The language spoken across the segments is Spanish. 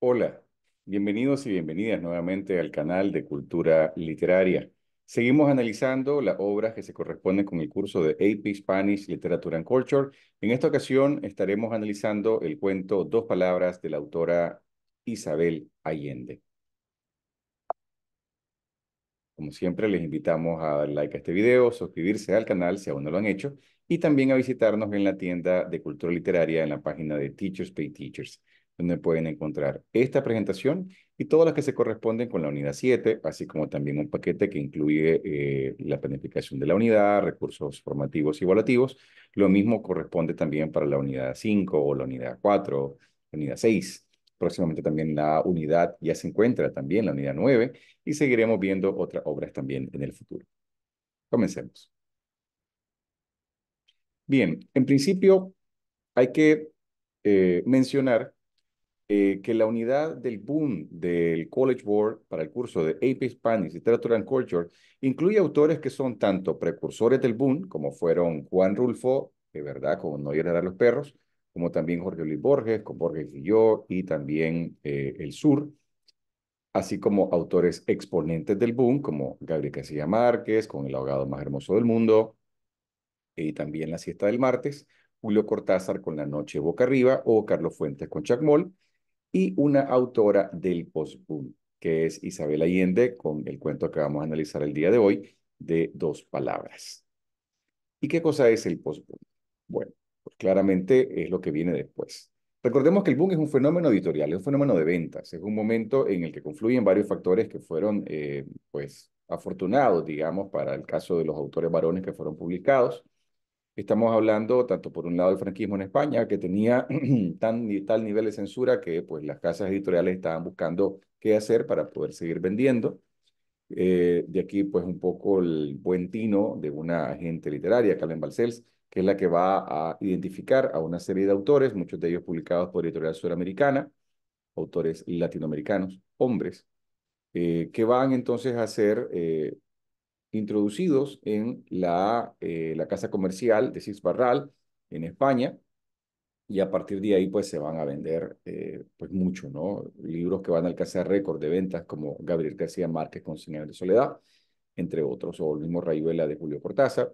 Hola, bienvenidos y bienvenidas nuevamente al canal de Cultura Literaria. Seguimos analizando la obra que se corresponde con el curso de AP Spanish Literature and Culture. En esta ocasión estaremos analizando el cuento Dos Palabras de la autora Isabel Allende. Como siempre, les invitamos a dar like a este video, suscribirse al canal si aún no lo han hecho, y también a visitarnos en la tienda de cultura literaria en la página de Teachers Pay Teachers donde pueden encontrar esta presentación y todas las que se corresponden con la unidad 7, así como también un paquete que incluye eh, la planificación de la unidad, recursos formativos y evaluativos. Lo mismo corresponde también para la unidad 5 o la unidad 4, la unidad 6. Próximamente también la unidad ya se encuentra también, la unidad 9, y seguiremos viendo otras obras también en el futuro. Comencemos. Bien, en principio hay que eh, mencionar eh, que la unidad del boom del College Board para el curso de AP Spanish Literature and Culture incluye autores que son tanto precursores del boom, como fueron Juan Rulfo, de verdad, con no ir a los perros, como también Jorge Luis Borges, con Borges y yo, y también eh, El Sur, así como autores exponentes del boom, como Gabriel Casilla Márquez, con El abogado más hermoso del mundo, eh, y también La siesta del martes, Julio Cortázar con La noche boca arriba, o Carlos Fuentes con Chacmol, y una autora del post-boom, que es Isabel Allende, con el cuento que vamos a analizar el día de hoy, de dos palabras. ¿Y qué cosa es el post-boom? Bueno, pues claramente es lo que viene después. Recordemos que el boom es un fenómeno editorial, es un fenómeno de ventas, es un momento en el que confluyen varios factores que fueron, eh, pues, afortunados, digamos, para el caso de los autores varones que fueron publicados, Estamos hablando tanto por un lado del franquismo en España, que tenía tan, tal nivel de censura que pues, las casas editoriales estaban buscando qué hacer para poder seguir vendiendo. Eh, de aquí pues un poco el buen tino de una agente literaria, Carmen Balcells, que es la que va a identificar a una serie de autores, muchos de ellos publicados por Editorial Suramericana, autores latinoamericanos, hombres, eh, que van entonces a hacer eh, introducidos en la, eh, la casa comercial de Six Barral en España y a partir de ahí pues se van a vender eh, pues mucho, ¿no? Libros que van a alcanzar récord de ventas como Gabriel García Márquez con Señales de Soledad, entre otros, o el mismo Rayuela de Julio Cortázar.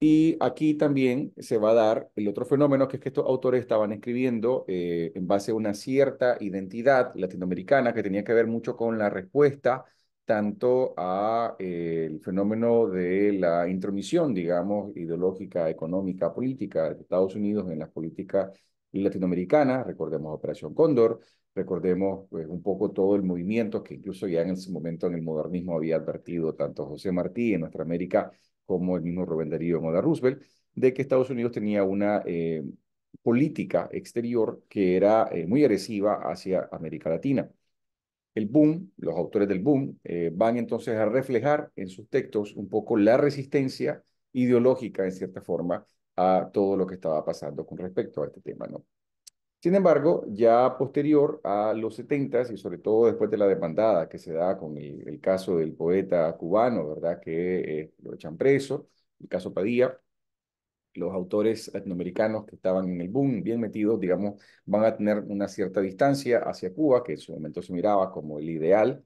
Y aquí también se va a dar el otro fenómeno, que es que estos autores estaban escribiendo eh, en base a una cierta identidad latinoamericana que tenía que ver mucho con la respuesta tanto a eh, el fenómeno de la intromisión, digamos, ideológica, económica, política de Estados Unidos en las políticas latinoamericanas, recordemos Operación Cóndor, recordemos pues, un poco todo el movimiento que incluso ya en ese momento en el modernismo había advertido tanto José Martí en nuestra América como el mismo Rubén Darío en Roosevelt, de que Estados Unidos tenía una eh, política exterior que era eh, muy agresiva hacia América Latina el boom, los autores del boom, eh, van entonces a reflejar en sus textos un poco la resistencia ideológica, en cierta forma, a todo lo que estaba pasando con respecto a este tema, ¿no? Sin embargo, ya posterior a los setentas, y sobre todo después de la demandada que se da con el, caso del poeta cubano, ¿verdad? Que eh, lo echan preso, el caso Padilla, los autores latinoamericanos que estaban en el boom, bien metidos, digamos, van a tener una cierta distancia hacia Cuba, que en su momento se miraba como el ideal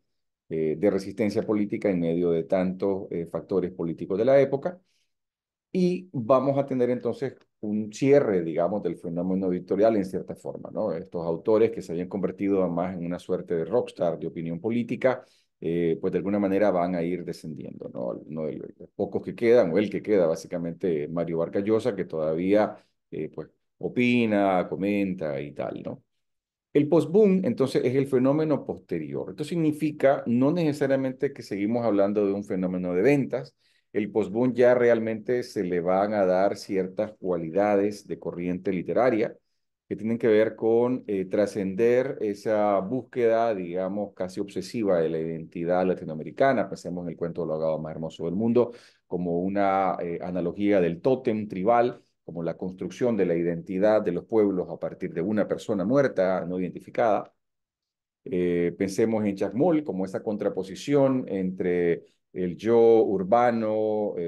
eh, de resistencia política en medio de tantos eh, factores políticos de la época. Y vamos a tener entonces un cierre, digamos, del fenómeno editorial en cierta forma, ¿no? Estos autores que se habían convertido además en una suerte de rockstar de opinión política, eh, pues de alguna manera van a ir descendiendo, ¿no? no los pocos que quedan, o el que queda, básicamente Mario Barcallosa, que todavía eh, pues, opina, comenta y tal, ¿no? El post-boom, entonces, es el fenómeno posterior. Esto significa no necesariamente que seguimos hablando de un fenómeno de ventas, el post-boom ya realmente se le van a dar ciertas cualidades de corriente literaria, que tienen que ver con eh, trascender esa búsqueda, digamos, casi obsesiva de la identidad latinoamericana. Pensemos en el cuento del hagado más hermoso del mundo, como una eh, analogía del tótem tribal, como la construcción de la identidad de los pueblos a partir de una persona muerta, no identificada. Eh, pensemos en Chacmol como esa contraposición entre el yo urbano,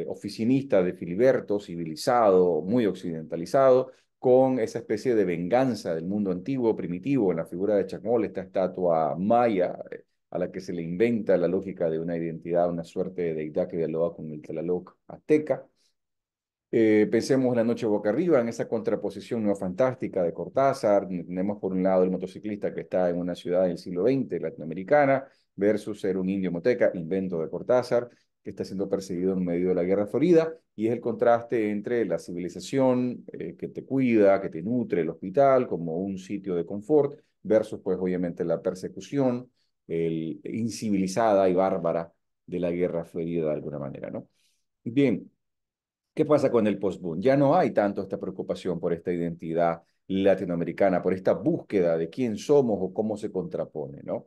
oficinista de Filiberto, civilizado, muy occidentalizado, con esa especie de venganza del mundo antiguo, primitivo, en la figura de Chacmol, esta estatua maya eh, a la que se le inventa la lógica de una identidad, una suerte de deidad que dialoga con el Tlaloc azteca. Eh, pensemos la noche boca arriba, en esa contraposición no fantástica de Cortázar. Tenemos por un lado el motociclista que está en una ciudad del siglo XX latinoamericana versus ser un indio moteca, invento de Cortázar está siendo perseguido en medio de la Guerra Florida, y es el contraste entre la civilización eh, que te cuida, que te nutre el hospital como un sitio de confort, versus pues obviamente la persecución el, incivilizada y bárbara de la Guerra Florida de alguna manera, ¿no? Bien, ¿qué pasa con el post-boom? Ya no hay tanto esta preocupación por esta identidad latinoamericana, por esta búsqueda de quién somos o cómo se contrapone, ¿no?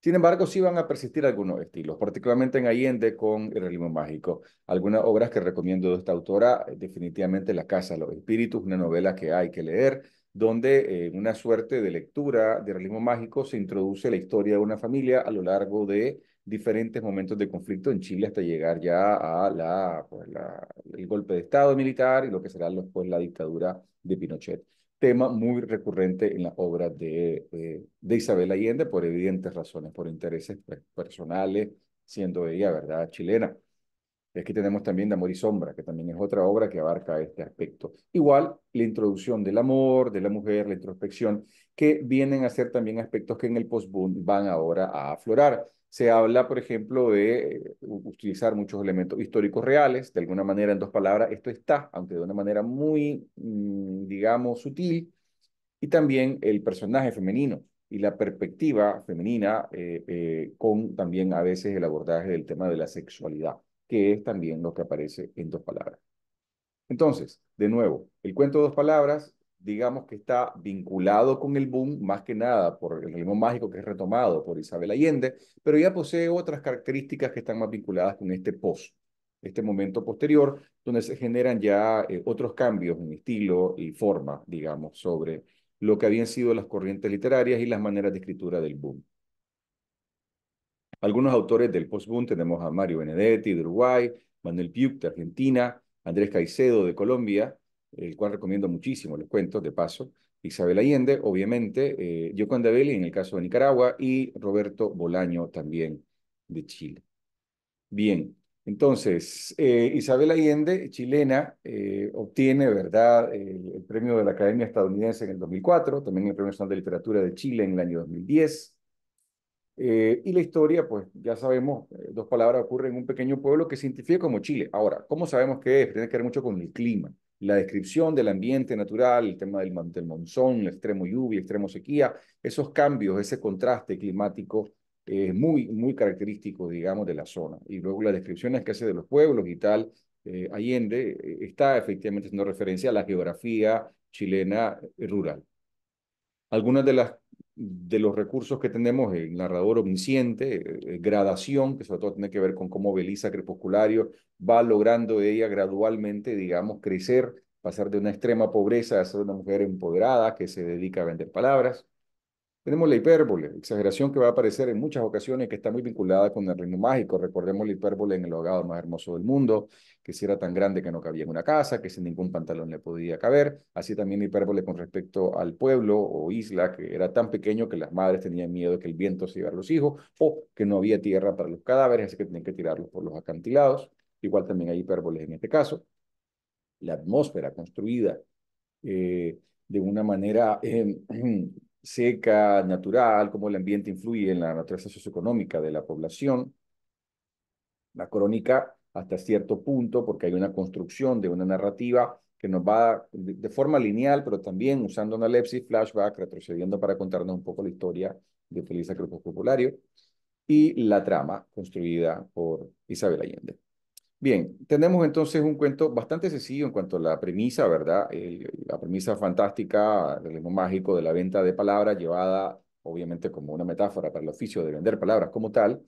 Sin embargo, sí van a persistir algunos estilos, particularmente en Allende con el realismo mágico. Algunas obras que recomiendo de esta autora, eh, definitivamente La Casa de los Espíritus, una novela que hay que leer, donde en eh, una suerte de lectura de realismo mágico se introduce la historia de una familia a lo largo de diferentes momentos de conflicto en Chile hasta llegar ya a la, pues, el golpe de Estado militar y lo que será después la dictadura de Pinochet tema muy recurrente en la obra eh, de, Isabel Allende por evidentes razones, por intereses personales, siendo ella, ¿verdad?, chilena. aquí tenemos también De Amor y Sombra, que también es otra obra que abarca este aspecto. Igual, la introducción del amor, de la mujer, la introspección, que vienen a ser también aspectos que en el post-boom van ahora a aflorar. Se habla, por ejemplo, de eh, utilizar muchos elementos históricos reales, de alguna manera, en dos palabras, esto está, aunque de una manera muy, mm, digamos, sutil, y también el personaje femenino y la perspectiva femenina eh, eh, con también a veces el abordaje del tema de la sexualidad, que es también lo que aparece en dos palabras. Entonces, de nuevo, el cuento de dos palabras digamos que está vinculado con el boom, más que nada por el ritmo mágico que es retomado por Isabel Allende, pero ya posee otras características que están más vinculadas con este post, este momento posterior, donde se generan ya eh, otros cambios en estilo y forma, digamos, sobre lo que habían sido las corrientes literarias y las maneras de escritura del boom. Algunos autores del post-boom tenemos a Mario Benedetti de Uruguay, Manuel Piuk de Argentina, Andrés Caicedo de Colombia, el cual recomiendo muchísimo, les cuento de paso. Isabel Allende, obviamente, eh, Dabeli en el caso de Nicaragua y Roberto Bolaño también de Chile. Bien, entonces, eh, Isabel Allende, chilena, eh, obtiene, ¿verdad?, el, premio de la Academia Estadounidense en el 2004, también el Premio Nacional de Literatura de Chile en el año 2010. Eh, y la historia, pues ya sabemos, dos palabras ocurren en un pequeño pueblo que se identifica como Chile. Ahora, ¿cómo sabemos qué es? Tiene que ver mucho con el clima la descripción del ambiente natural, el tema del, monzón, el extremo lluvia, extremo sequía, esos cambios, ese contraste climático es muy, muy característico, digamos, de la zona. Y luego las descripciones que hace de los pueblos y tal, eh, Allende eh, está efectivamente haciendo referencia a la geografía chilena eh, rural. Algunas de las de los recursos que tenemos, el narrador omnisciente, eh, eh, gradación, que sobre todo tiene que ver con cómo Belisa Crepusculario va logrando ella gradualmente, digamos, crecer, pasar de una extrema pobreza a ser una mujer empoderada que se dedica a vender palabras, tenemos la hipérbole, exageración que va a aparecer en muchas ocasiones que está muy vinculada con el reino mágico. Recordemos la hipérbole en el hogado más hermoso del mundo, que si era tan grande que no cabía en una casa, que sin ningún pantalón le podía caber. Así también la hipérbole con respecto al pueblo o isla, que era tan pequeño que las madres tenían miedo de que el viento se llevara a los hijos o que no había tierra para los cadáveres, así que tenían que tirarlos por los acantilados. Igual también hay hipérboles en este caso. La atmósfera construida eh, de una manera... Em, seca, natural, cómo el ambiente influye en la naturaleza socioeconómica de la población. La crónica hasta cierto punto, porque hay una construcción de una narrativa que nos va de, forma lineal, pero también usando una analepsis, flashback, retrocediendo para contarnos un poco la historia de Felisa Cruz Populario y la trama construida por Isabel Allende. Bien, tenemos entonces un cuento bastante sencillo en cuanto a la premisa, ¿verdad? Eh, la premisa fantástica, del ritmo mágico de la venta de palabras, llevada obviamente como una metáfora para el oficio de vender palabras como tal,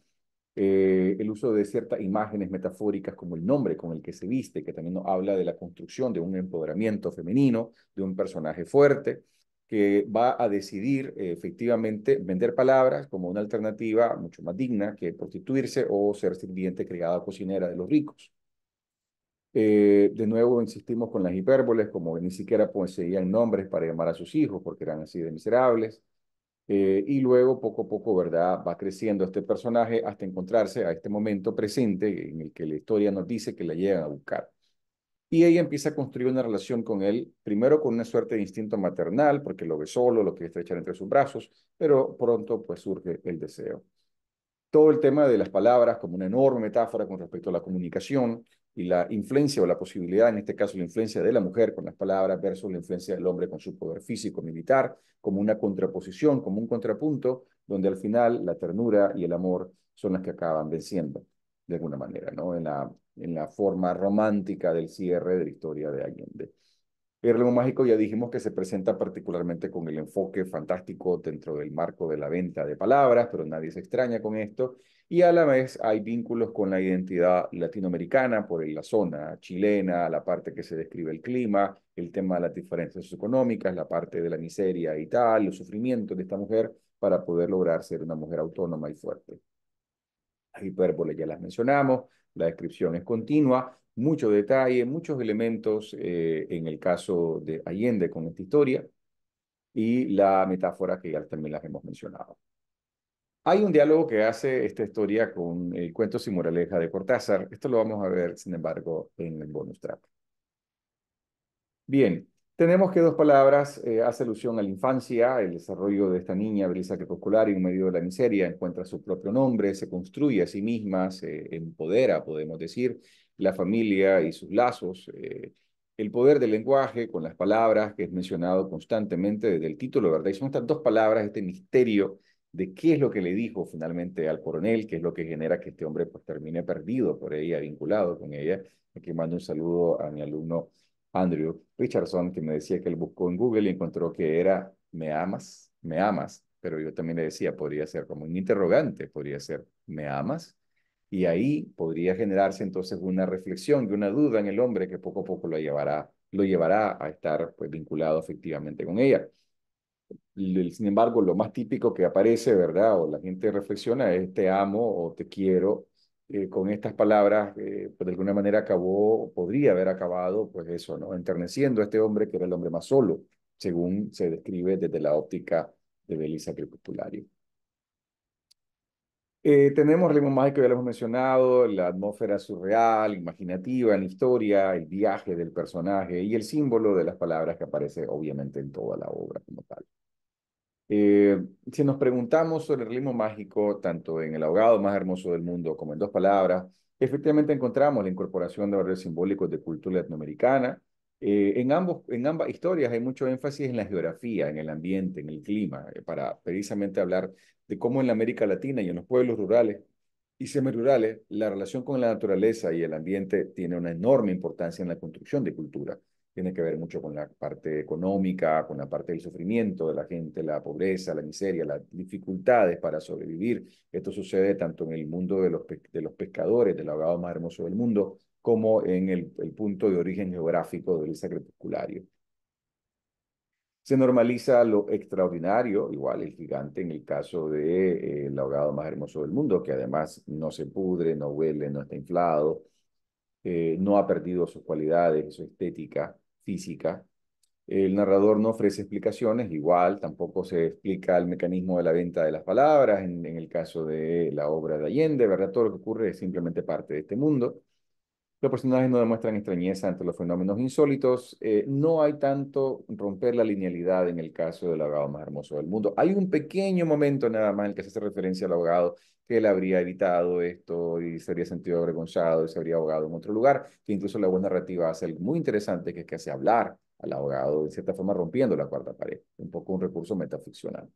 eh, el uso de ciertas imágenes metafóricas como el nombre con el que se viste, que también nos habla de la construcción de un empoderamiento femenino, de un personaje fuerte, que va a decidir eh, efectivamente vender palabras como una alternativa mucho más digna que prostituirse o ser sirviente criada cocinera de los ricos. Eh, de nuevo insistimos con las hipérboles, como ni siquiera poseían nombres para llamar a sus hijos porque eran así de miserables. Eh, y luego poco a poco, ¿verdad? Va creciendo este personaje hasta encontrarse a este momento presente en el que la historia nos dice que la llegan a buscar. Y ella empieza a construir una relación con él, primero con una suerte de instinto maternal, porque lo ve solo, lo quiere estrechar entre sus brazos, pero pronto pues surge el deseo. Todo el tema de las palabras como una enorme metáfora con respecto a la comunicación y la influencia o la posibilidad, en este caso la influencia de la mujer con las palabras versus la influencia del hombre con su poder físico militar, como una contraposición, como un contrapunto, donde al final la ternura y el amor son las que acaban venciendo de alguna manera, ¿no? En la, en la forma romántica del cierre de la historia de Allende. El relevo mágico ya dijimos que se presenta particularmente con el enfoque fantástico dentro del marco de la venta de palabras, pero nadie se extraña con esto, y a la vez hay vínculos con la identidad latinoamericana por la zona chilena, la parte que se describe el clima, el tema de las diferencias económicas, la parte de la miseria y tal, los sufrimientos de esta mujer para poder lograr ser una mujer autónoma y fuerte. Las hipérboles ya las mencionamos, la descripción es continua, mucho detalle, muchos elementos eh, en el caso de Allende con esta historia y la metáfora que ya también las hemos mencionado. Hay un diálogo que hace esta historia con el cuento sin moraleja de Cortázar. Esto lo vamos a ver, sin embargo, en el bonus track. Bien, tenemos que dos palabras eh, hace alusión a la infancia, el desarrollo de esta niña, brisa crepuscular, y en medio de la miseria, encuentra su propio nombre, se construye a sí misma, se empodera, podemos decir, la familia y sus lazos. Eh, el poder del lenguaje con las palabras que es mencionado constantemente desde el título, ¿verdad? Y son estas dos palabras, este misterio de qué es lo que le dijo finalmente al coronel, qué es lo que genera que este hombre pues termine perdido por ella, vinculado con ella. Aquí mando un saludo a mi alumno Andrew Richardson, que me decía que él buscó en Google y encontró que era me amas, me amas, pero yo también le decía, podría ser como un interrogante, podría ser me amas, y ahí podría generarse entonces una reflexión y una duda en el hombre que poco a poco lo llevará, lo llevará a estar pues, vinculado efectivamente con ella. Sin embargo, lo más típico que aparece, ¿verdad? O la gente reflexiona es te amo o te quiero eh, con estas palabras, eh, pues de alguna manera acabó, podría haber acabado, pues eso, ¿no? Enterneciendo a este hombre que era el hombre más solo, según se describe desde la óptica de Belisa Crepupulario. Eh, tenemos el ritmo que ya lo hemos mencionado, la atmósfera surreal, imaginativa en la historia, el viaje del personaje y el símbolo de las palabras que aparece obviamente en toda la obra como tal si nos preguntamos sobre el realismo mágico, tanto en El ahogado más hermoso del mundo como en Dos Palabras, efectivamente encontramos la incorporación de valores simbólicos de cultura latinoamericana. Eh, en, ambas historias hay mucho énfasis en la geografía, en el ambiente, en el clima, eh, para precisamente hablar de cómo en la América Latina y en los pueblos rurales y semirurales, la relación con la naturaleza y el ambiente tiene una enorme importancia en la construcción de cultura tiene que ver mucho con la parte económica, con la parte del sufrimiento de la gente, la pobreza, la miseria, las dificultades para sobrevivir. Esto sucede tanto en el mundo de los, pescadores, del ahogado más hermoso del mundo, como en el, punto de origen geográfico del sacrepusculario. Se normaliza lo extraordinario, igual el gigante en el caso del eh, ahogado más hermoso del mundo, que además no se pudre, no huele, no está inflado, eh, no ha perdido sus cualidades, su estética, física. El narrador no ofrece explicaciones, igual tampoco se explica el mecanismo de la venta de las palabras en, el caso de la obra de Allende, ¿verdad? Todo lo que ocurre es simplemente parte de este mundo. Los personajes no demuestran extrañeza ante los fenómenos insólitos. Eh, no hay tanto romper la linealidad en el caso del abogado más hermoso del mundo. Hay un pequeño momento nada más en el que se hace referencia al abogado que él habría evitado esto y se habría sentido avergonzado y se habría abogado en otro lugar, que incluso la buena narrativa hace algo muy interesante, que es que hace hablar al abogado, de cierta forma rompiendo la cuarta pared, un poco un recurso metaficcional.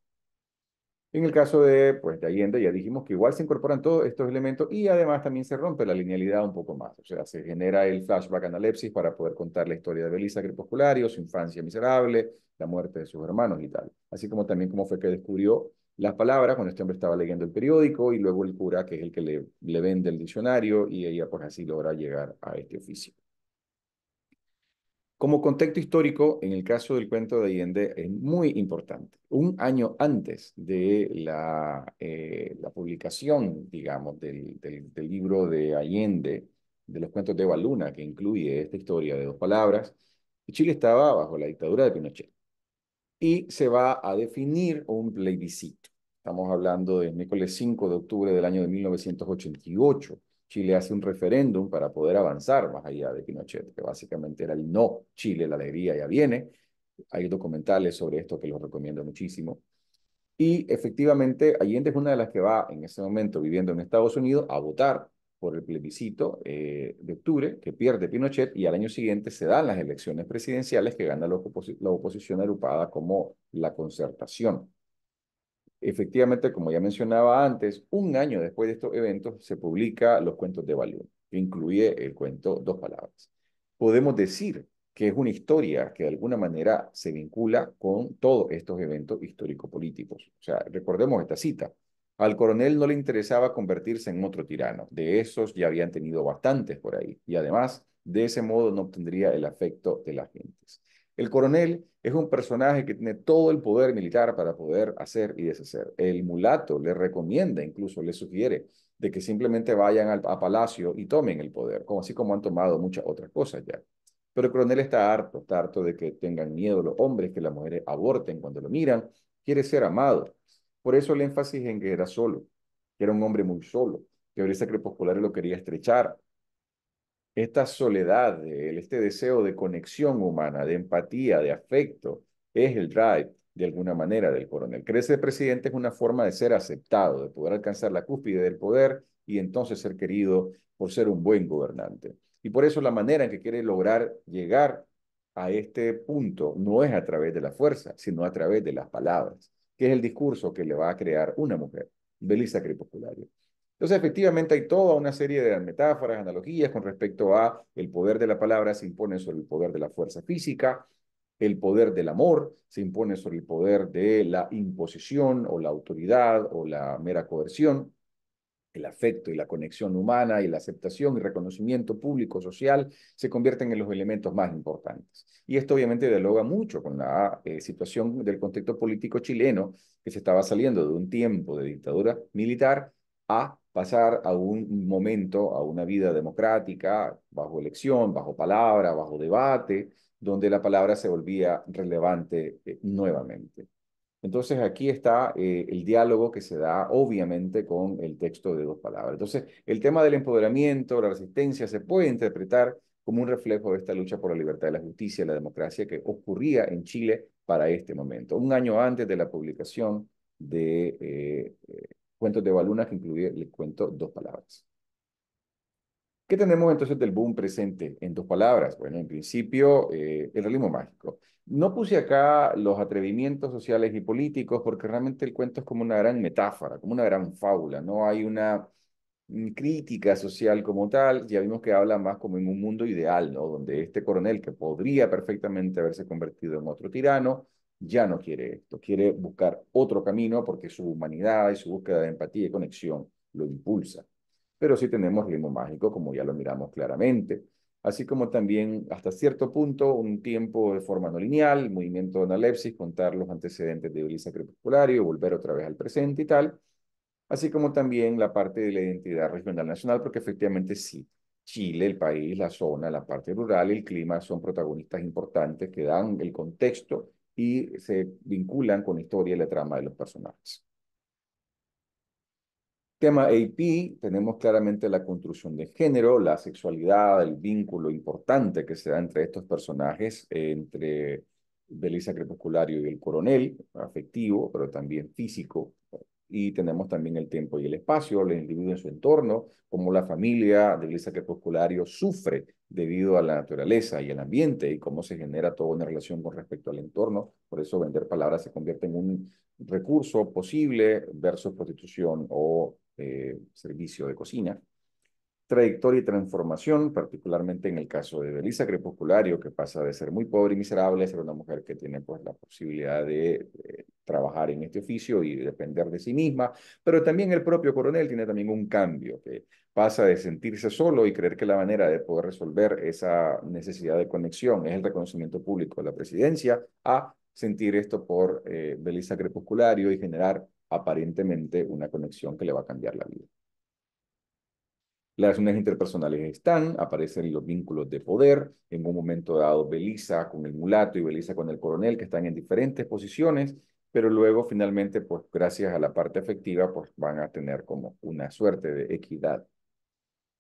En el caso de, pues, de Allende, ya dijimos que igual se incorporan todos estos elementos y además también se rompe la linealidad un poco más. O sea, se genera el flashback analepsis para poder contar la historia de Belisa Crepusculario, su infancia miserable, la muerte de sus hermanos y tal. Así como también cómo fue que descubrió las palabras cuando este hombre estaba leyendo el periódico y luego el cura, que es el que le, le vende el diccionario, y ella pues así logra llegar a este oficio. Como contexto histórico, en el caso del cuento de Allende es muy importante. Un año antes de la, eh, publicación, digamos, del, libro de Allende, de los cuentos de luna que incluye esta historia de dos palabras, Chile estaba bajo la dictadura de Pinochet. Y se va a definir un plebiscito. Estamos hablando del miércoles 5 de octubre del año de 1988 Chile hace un referéndum para poder avanzar más allá de Pinochet, que básicamente era el no Chile, la alegría ya viene. Hay documentales sobre esto que los recomiendo muchísimo. Y efectivamente, Allende es una de las que va en ese momento viviendo en Estados Unidos a votar por el plebiscito eh, de octubre que pierde Pinochet y al año siguiente se dan las elecciones presidenciales que gana la, la oposición agrupada como la concertación. Efectivamente, como ya mencionaba antes, un año después de estos eventos se publica Los Cuentos de Balú, que incluye el cuento Dos Palabras. Podemos decir que es una historia que de alguna manera se vincula con todos estos eventos histórico-políticos. O sea, recordemos esta cita. Al coronel no le interesaba convertirse en otro tirano. De esos ya habían tenido bastantes por ahí. Y además, de ese modo no obtendría el afecto de las gentes. El coronel es un personaje que tiene todo el poder militar para poder hacer y deshacer. El mulato le recomienda, incluso le sugiere, de que simplemente vayan al, a Palacio y tomen el poder, como, así como han tomado muchas otras cosas ya. Pero el coronel está harto, está harto de que tengan miedo los hombres, que las mujeres aborten cuando lo miran, quiere ser amado. Por eso el énfasis en que era solo, que era un hombre muy solo, que brisa crepuscular lo quería estrechar, esta soledad, este deseo de conexión humana, de empatía, de afecto, es el drive de alguna manera del coronel. Crecer presidente es una forma de ser aceptado, de poder alcanzar la cúspide del poder y entonces ser querido por ser un buen gobernante. Y por eso la manera en que quiere lograr llegar a este punto no es a través de la fuerza, sino a través de las palabras, que es el discurso que le va a crear una mujer, Belisa Cripopulario. Entonces, efectivamente, hay toda una serie de metáforas, analogías con respecto a el poder de la palabra se impone sobre el poder de la fuerza física, el poder del amor se impone sobre el poder de la imposición o la autoridad o la mera coerción, el afecto y la conexión humana y la aceptación y reconocimiento público, social, se convierten en los elementos más importantes. Y esto obviamente dialoga mucho con la eh, situación del contexto político chileno, que se estaba saliendo de un tiempo de dictadura militar a pasar a un momento, a una vida democrática, bajo elección, bajo palabra, bajo debate, donde la palabra se volvía relevante eh, nuevamente. Entonces aquí está eh, el diálogo que se da obviamente con el texto de dos palabras. Entonces el tema del empoderamiento, la resistencia, se puede interpretar como un reflejo de esta lucha por la libertad, la justicia y la democracia que ocurría en Chile para este momento, un año antes de la publicación de eh, cuentos de Baluna que incluye el cuento dos palabras. ¿Qué tenemos entonces del boom presente? En dos palabras. Bueno, en principio, eh, el realismo mágico. No puse acá los atrevimientos sociales y políticos porque realmente el cuento es como una gran metáfora, como una gran fábula. No hay una mm, crítica social como tal. Ya vimos que habla más como en un mundo ideal, ¿no? Donde este coronel, que podría perfectamente haberse convertido en otro tirano, ya no quiere esto, quiere buscar otro camino porque su humanidad y su búsqueda de empatía y conexión lo impulsa. Pero sí tenemos ritmo mágico, como ya lo miramos claramente, así como también hasta cierto punto un tiempo de forma no lineal, movimiento de analepsis, contar los antecedentes de Ulises y volver otra vez al presente y tal, así como también la parte de la identidad regional nacional, porque efectivamente sí, Chile, el país, la zona, la parte rural, el clima son protagonistas importantes que dan el contexto y se vinculan con la historia y la trama de los personajes. Tema AP, tenemos claramente la construcción de género, la sexualidad, el vínculo importante que se da entre estos personajes, entre Belisa Crepusculario y el coronel, afectivo, pero también físico, y tenemos también el tiempo y el espacio, el individuo en su entorno, cómo la familia de iglesia crepusculario sufre debido a la naturaleza y el ambiente y cómo se genera toda una relación con respecto al entorno. Por eso vender palabras se convierte en un recurso posible versus prostitución o eh, servicio de cocina trayectoria y transformación, particularmente en el caso de Belisa Crepusculario, que pasa de ser muy pobre y miserable a ser una mujer que tiene pues, la posibilidad de, trabajar en este oficio y depender de sí misma, pero también el propio coronel tiene también un cambio, que pasa de sentirse solo y creer que la manera de poder resolver esa necesidad de conexión es el reconocimiento público de la presidencia, a sentir esto por eh, Belisa Crepusculario y generar aparentemente una conexión que le va a cambiar la vida. Las relaciones interpersonales están, aparecen los vínculos de poder, en un momento dado Belisa con el mulato y Belisa con el coronel, que están en diferentes posiciones, pero luego finalmente, pues gracias a la parte afectiva, pues van a tener como una suerte de equidad.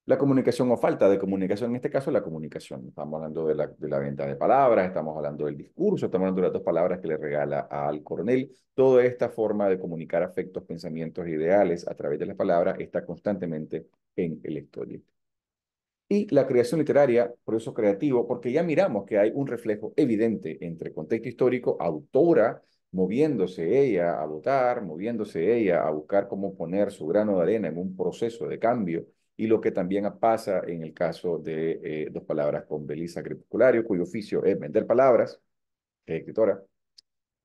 La comunicación o falta de comunicación, en este caso la comunicación. Estamos hablando de la, de la venta de palabras, estamos hablando del discurso, estamos hablando de las dos palabras que le regala al coronel. Toda esta forma de comunicar afectos, pensamientos, e ideales a través de las palabras está constantemente en el Y la creación literaria, eso creativo, porque ya miramos que hay un reflejo evidente entre contexto histórico, autora, moviéndose ella a votar, moviéndose ella a buscar cómo poner su grano de arena en un proceso de cambio, y lo que también pasa en el caso de eh, Dos Palabras con Belisa Crepusculario, cuyo oficio es vender palabras, escritora,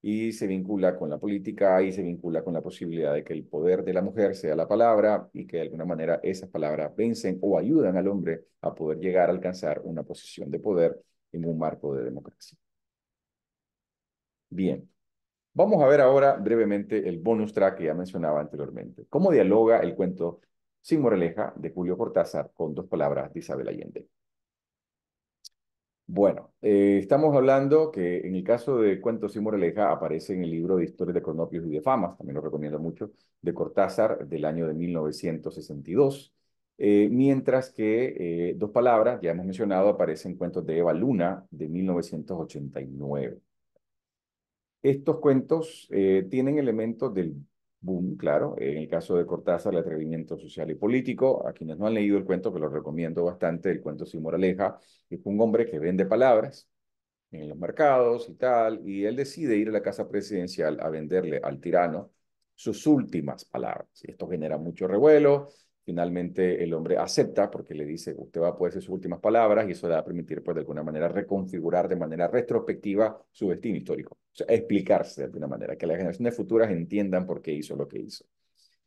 y se vincula con la política y se vincula con la posibilidad de que el poder de la mujer sea la palabra y que de alguna manera esas palabras vencen o ayudan al hombre a poder llegar a alcanzar una posición de poder en un marco de democracia. Bien, vamos a ver ahora brevemente el bonus track que ya mencionaba anteriormente. ¿Cómo dialoga el cuento Sin Moraleja de Julio Cortázar con dos palabras de Isabel Allende? Bueno, eh, estamos hablando que en el caso de Cuentos y Moraleja aparece en el libro de Historias de Cronopios y de Famas, también lo recomiendo mucho, de Cortázar del año de 1962, eh, mientras que eh, Dos Palabras, ya hemos mencionado, aparecen cuentos de Eva Luna de 1989. Estos cuentos tienen elementos del boom, claro. En el caso de Cortázar, el atrevimiento social y político. A quienes no han leído el cuento, que lo recomiendo bastante, el cuento sin moraleja, es un hombre que vende palabras en los mercados y tal, y él decide ir a la casa presidencial a venderle al tirano sus últimas palabras. Esto genera mucho revuelo, Finalmente el hombre acepta porque le dice, usted va a poder decir sus últimas palabras y eso le va a permitir, pues, de alguna manera reconfigurar de manera retrospectiva su destino histórico. O sea, explicarse de alguna manera, que las generaciones futuras entiendan por qué hizo lo que hizo.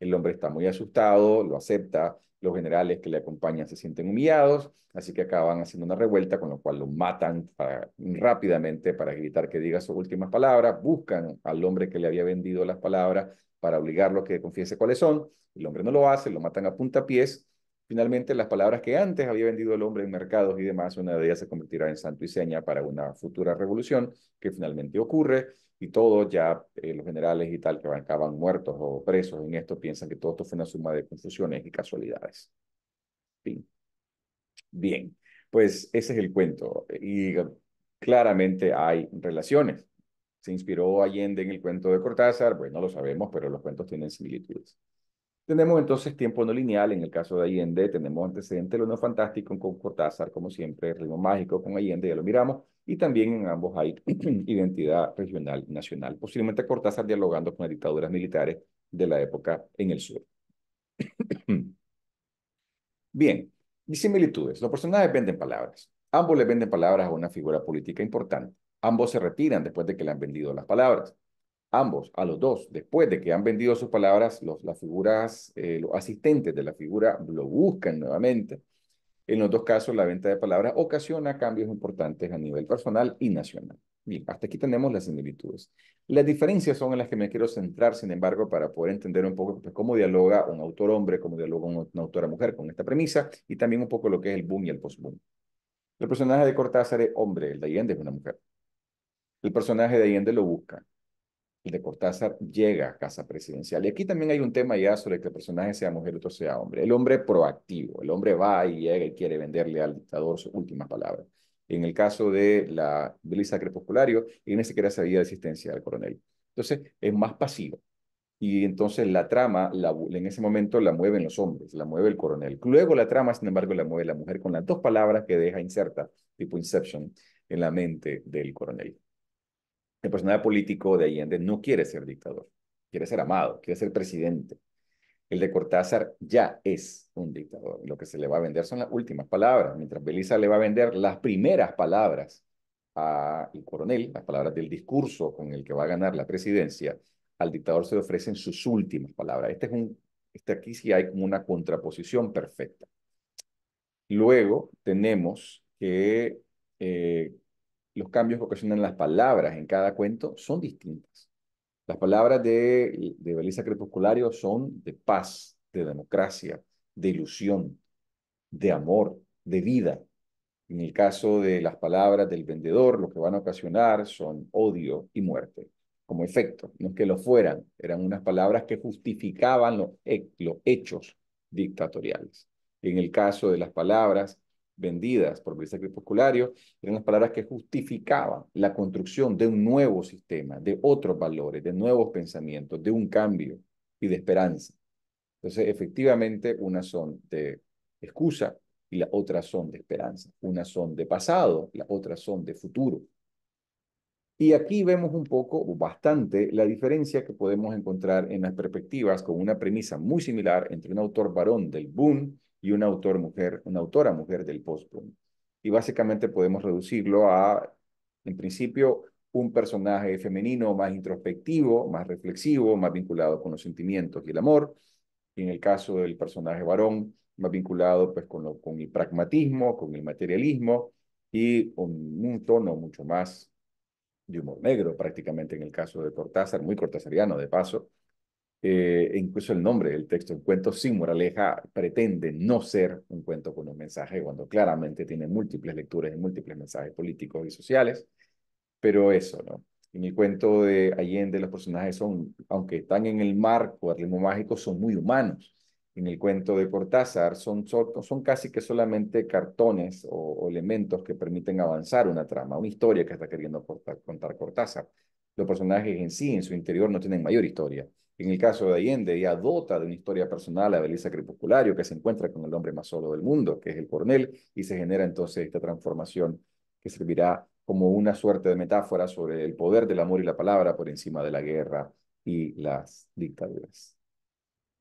El hombre está muy asustado, lo acepta, los generales que le acompañan se sienten humillados, así que acaban haciendo una revuelta, con lo cual lo matan rápidamente para gritar que diga sus últimas palabras, buscan al hombre que le había vendido las palabras para obligarlo a que confiese cuáles son, el hombre no lo hace, lo matan a puntapiés, finalmente las palabras que antes había vendido el hombre en mercados y demás, una de ellas se convertirá en santo y seña para una futura revolución que finalmente ocurre, y todos ya eh, los generales y tal que bancaban muertos o presos en esto piensan que todo esto fue una suma de confusiones y casualidades. Fin. Bien, pues ese es el cuento y claramente hay relaciones. ¿Se inspiró Allende en el cuento de Cortázar? Pues no lo sabemos, pero los cuentos tienen similitudes. Tenemos entonces tiempo no lineal, en el caso de Allende, tenemos antecedente lo no fantástico con Cortázar, como siempre, ritmo mágico con Allende, ya lo miramos, y también en ambos hay identidad regional y nacional, posiblemente Cortázar dialogando con las dictaduras militares de la época en el sur. Bien, disimilitudes. Los personajes venden palabras. Ambos le venden palabras a una figura política importante. Ambos se retiran después de que le han vendido las palabras ambos, a los dos, después de que han vendido sus palabras, los, las figuras, eh, los asistentes de la figura lo buscan nuevamente. En los dos casos, la venta de palabras ocasiona cambios importantes a nivel personal y nacional. Bien, hasta aquí tenemos las similitudes. Las diferencias son en las que me quiero centrar, sin embargo, para poder entender un poco pues, cómo dialoga un autor hombre, cómo dialoga una autora mujer con esta premisa y también un poco lo que es el boom y el post-boom. El personaje de Cortázar es hombre, el de Allende es una mujer. El personaje de Allende lo busca de Cortázar llega a casa presidencial. Y aquí también hay un tema ya sobre que el personaje sea mujer, otro sea hombre. El hombre proactivo, el hombre va y llega y quiere venderle al dictador su última palabra En el caso de la Belisa Crepusculario, ella ni siquiera sabía de existencia del coronel. Entonces, es más pasivo. Y entonces la trama, en ese momento la mueven los hombres, la mueve el coronel. Luego la trama, sin embargo, la mueve la mujer con las dos palabras que deja inserta, tipo Inception, en la mente del coronel el personal político de Allende no quiere ser dictador, quiere ser amado, quiere ser presidente. El de Cortázar ya es un dictador. Lo que se le va a vender son las últimas palabras, mientras Belisa le va a vender las primeras palabras al coronel, las palabras del discurso con el que va a ganar la presidencia, al dictador se le ofrecen sus últimas palabras. Este es un, este aquí sí hay como una contraposición perfecta. Luego tenemos que eh, los cambios que ocasionan las palabras en cada cuento son distintas. Las palabras de, de Belisa Crepusculario son de paz, de democracia, de ilusión, de amor, de vida. En el caso de las palabras del vendedor, lo que van a ocasionar son odio y muerte como efecto. No es que lo fueran, eran unas palabras que justificaban eh, los hechos dictatoriales. En el caso de las palabras vendidas por Brisa Populario eran las palabras que justificaban la construcción de un nuevo sistema, de otros valores, de nuevos pensamientos, de un cambio y de esperanza. Entonces, efectivamente, unas son de excusa y las otras son de esperanza. Unas son de pasado, las otras son de futuro. Y aquí vemos un poco, o bastante, la diferencia que podemos encontrar en las perspectivas con una premisa muy similar entre un autor varón del boom y una autor mujer, una autora mujer del postpunk. Y básicamente podemos reducirlo a, en principio, un personaje femenino más introspectivo, más reflexivo, más vinculado con los sentimientos y el amor. Y en el caso del personaje varón, más vinculado pues, con, el pragmatismo, con el materialismo y un tono mucho más de humor negro, prácticamente en el caso de Cortázar, muy cortázariano de paso, eh, incluso el nombre del texto, el cuento sin moraleja, pretende no ser un cuento con un mensaje, cuando claramente tiene múltiples lecturas y múltiples mensajes políticos y sociales, pero eso, ¿no? En el cuento de Allende los personajes son, aunque están en el marco del ritmo mágico, son muy humanos. En el cuento de Cortázar son, casi que solamente cartones o, elementos que permiten avanzar una trama, una historia que está queriendo contar Cortázar. Los personajes en sí, en su interior, no tienen mayor historia en el caso de Allende, ella dota de una historia personal a Belisa Crepusculario, que se encuentra con el hombre más solo del mundo, que es el coronel, y se genera entonces esta transformación que servirá como una suerte de metáfora sobre el poder del amor y la palabra por encima de la guerra y las dictaduras.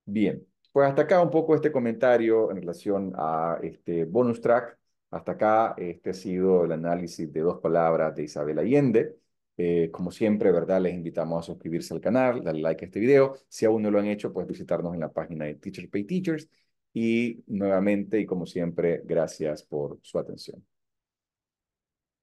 Bien, pues hasta acá un poco este comentario en relación a este bonus track. Hasta acá este ha sido el análisis de dos palabras de Isabel Allende. Eh, como siempre, ¿verdad? Les invitamos a suscribirse al canal, darle like a este video. Si aún no lo han hecho, pues visitarnos en la página de Teacher Pay Teachers. Y nuevamente, y como siempre, gracias por su atención.